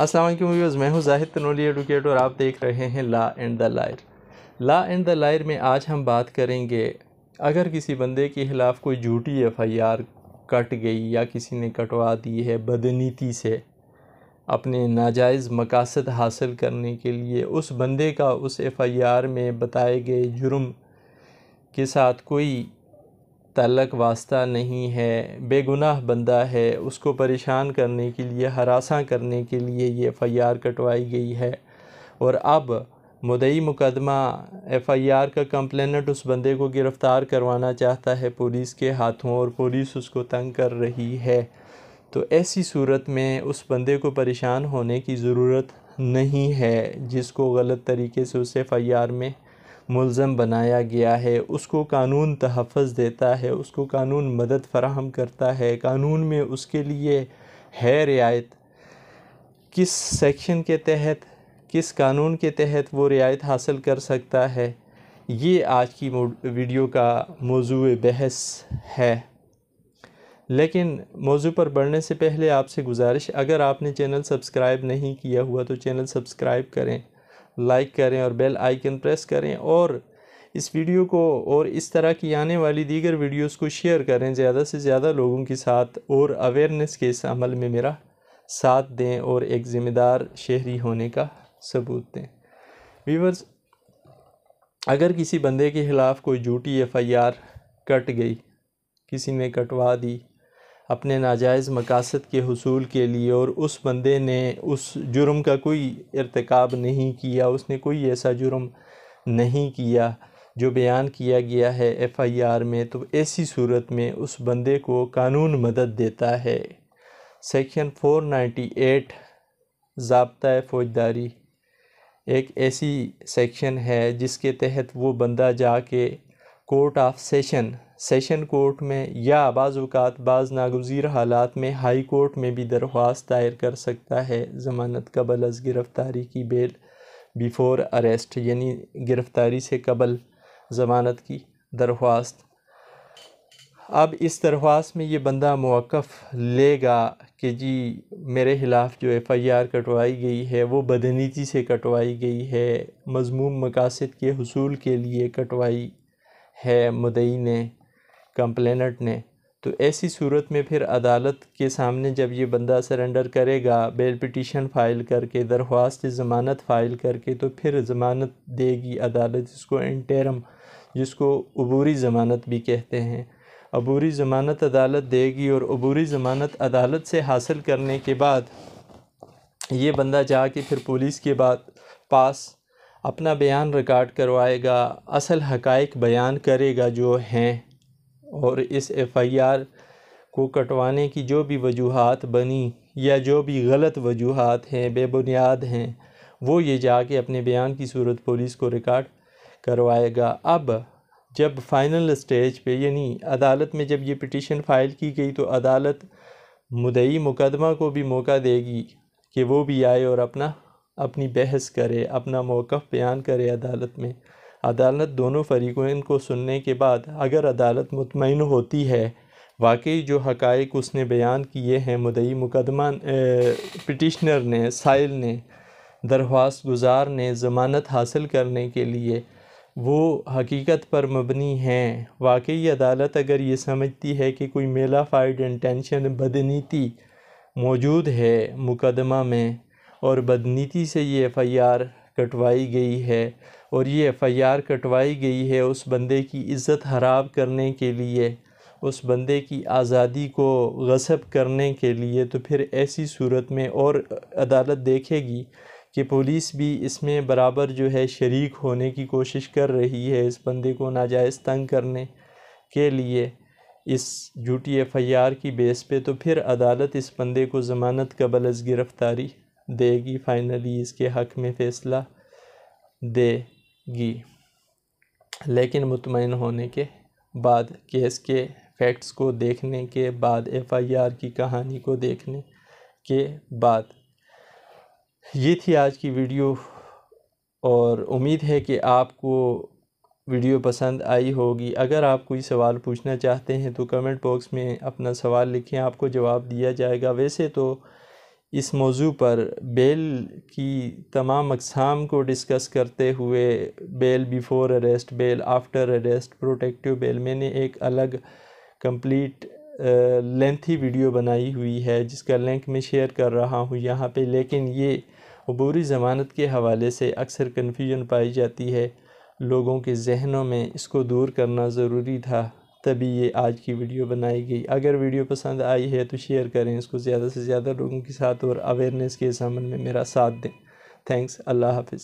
Aslam views मैं हूँ Zahid Tanoli advocate और आप देख रहे हैं law and the liar law and the liar में आज हम बात करेंगे अगर किसी बंदे के ख़िलाफ़ कोई झूठी एफ़ आई आर कट गई या किसी ने कटवा दी है बदनीति से अपने नाजायज़ मकासद हासिल करने के लिए उस बंदे का उस एफ़ आई आर में बताए गए जुर्म के साथ कोई तलक वास्ता नहीं है बेगुनाह बंदा है उसको परेशान करने के लिए हरासा करने के लिए ये एफ़ आई आर कटवाई गई है और अब मुदई मुकदमा एफ़ आई आर का कंप्लेनेंट उस बंदे को गिरफ़्तार करवाना चाहता है पुलिस के हाथों और पुलिस उसको तंग कर रही है तो ऐसी सूरत में उस बंदे को परेशान होने की ज़रूरत नहीं है जिसको गलत तरीके से उस एफ़ आई आर में मुलम बनाया गया है उसको कानून तहफ़ देता है उसको कानून मदद फराहम करता है कानून में उसके लिए है रियायत किस सेक्शन के तहत किस कानून के तहत वो रियायत हासिल कर सकता है ये आज की वीडियो का मौजू बहस है लेकिन मौजू पर बढ़ने से पहले आपसे गुजारिश अगर आपने चैनल सब्सक्राइब नहीं किया हुआ तो चैनल सब्सक्राइब करें लाइक करें और बेल आइकन प्रेस करें और इस वीडियो को और इस तरह की आने वाली दीगर वीडियोस को शेयर करें ज़्यादा से ज़्यादा लोगों के साथ और अवेयरनेस के इस अमल में मेरा साथ दें और एक ज़िम्मेदार शहरी होने का सबूत दें वीवर्स अगर किसी बंदे के ख़िलाफ़ कोई झूठी एफ आई आर कट गई किसी ने कटवा दी अपने नाजायज़ मकासद के हसूल के लिए और उस बंदे ने उस जुर्म का कोई इरतकाब नहीं किया उसने कोई ऐसा जुर्म नहीं किया जो बयान किया गया है एफ़ आई आर में तो ऐसी सूरत में उस बंदे को कानून मदद देता है सेक्शन 498 ज़ाबता फ़ौजदारी एक ऐसी सेक्शन है जिसके तहत वो बंदा जाके court of session session court में या बाज़ात बाज़ नागजीर हालात में हाई कोर्ट में भी दरख्वास्त दायर कर सकता है ज़मानत कबल अज़ गिरफ़्तारी की बेल बिफ़ोर अरेस्ट यानी गिरफ़्तारी से कबल ज़मानत की दरख्वास्त अब इस दरख्वास में ये बंदा मौक़ लेगा कि जी मेरे ख़िलाफ़ जो एफ़ आई आर कटवाई गई है वो बदनीति से कटवाई गई है मजमूम मकासद के हसूल के लिए कटवाई है मुदई ने कंप्लेनेंट ने तो ऐसी सूरत में फिर अदालत के सामने जब ये बंदा सरेंडर करेगा बेल पिटीशन फ़ाइल करके दरख्वास्त ज़मानत फ़ाइल करके तो फिर ज़मानत देगी अदालत जिसको इंटरम जिसको अबूरी ज़मानत भी कहते हैं अबूरी ज़मानत अदालत देगी और अबूरी ज़मानत अदालत से हासिल करने के बाद ये बंदा जा के फिर पुलिस के बाद पास अपना बयान रिकॉर्ड करवाएगा असल हकाइक बयान करेगा जो हैं और इस एफआईआर को कटवाने की जो भी वजूहत बनी या जो भी गलत वजूहत हैं बेबुनियाद हैं वो ये जाके अपने बयान की सूरत पुलिस को रिकॉर्ड करवाएगा अब जब फाइनल स्टेज पे यानी अदालत में जब ये पिटीशन फ़ाइल की गई तो अदालत मुदई मुकदमा को भी मौका देगी कि वो भी आए और अपना अपनी बहस करे अपना मौक़ बयान करे अदालत में अदालत दोनों फरीकों को सुनने के बाद अगर अदालत मुतमिन होती है वाकई जो हक उसने बयान किए हैं मदई मुकदमा पटिशनर ने साइल ने दरख्वास गुजार ने ज़मानत हासिल करने के लिए वो हकीकत पर मबनी हैं वाकई अदालत अगर ये समझती है कि कोई मेला फाइड इंटेंशन बदनीति मौजूद है मुकदमा में और बदनीति से ये एफ़ आई आर कटवाई गई है और ये एफआईआर कटवाई गई है उस बंदे की इज़्ज़त हराब करने के लिए उस बंदे की आज़ादी को गसब करने के लिए तो फिर ऐसी सूरत में और अदालत देखेगी कि पुलिस भी इसमें बराबर जो है शरीक होने की कोशिश कर रही है इस बंदे को नाजायज़ तंग करने के लिए इस झूठी एफ आई आर की बेस पे तो फिर अदालत इस बंदे को ज़मानत कबल अज़ गिरफ़्तारी देगी फ़ाइनली इसके हक़ में फ़ैसला दे गी लेकिन मुतमिन होने के बाद केस के फैक्ट्स को देखने के बाद एफआईआर की कहानी को देखने के बाद ये थी आज की वीडियो और उम्मीद है कि आपको वीडियो पसंद आई होगी अगर आप कोई सवाल पूछना चाहते हैं तो कमेंट बॉक्स में अपना सवाल लिखें आपको जवाब दिया जाएगा वैसे तो इस मौजू पर बेल की तमाम अकसाम को डिस्कस करते हुए bail before arrest bail after arrest protective bail मैंने एक अलग कंप्लीट लेंथी वीडियो बनाई हुई है जिसका लिंक मैं शेयर कर रहा हूँ यहाँ पे लेकिन ये अबूरी ज़मानत के हवाले से अक्सर कन्फ्यूजन पाई जाती है लोगों के जहनों में इसको दूर करना ज़रूरी था तभी ये आज की वीडियो बनाई गई अगर वीडियो पसंद आई है तो शेयर करें इसको ज़्यादा से ज़्यादा लोगों के साथ और अवेयरनेस के इस में मेरा साथ दें थैंक्स अल्लाह हाफिज़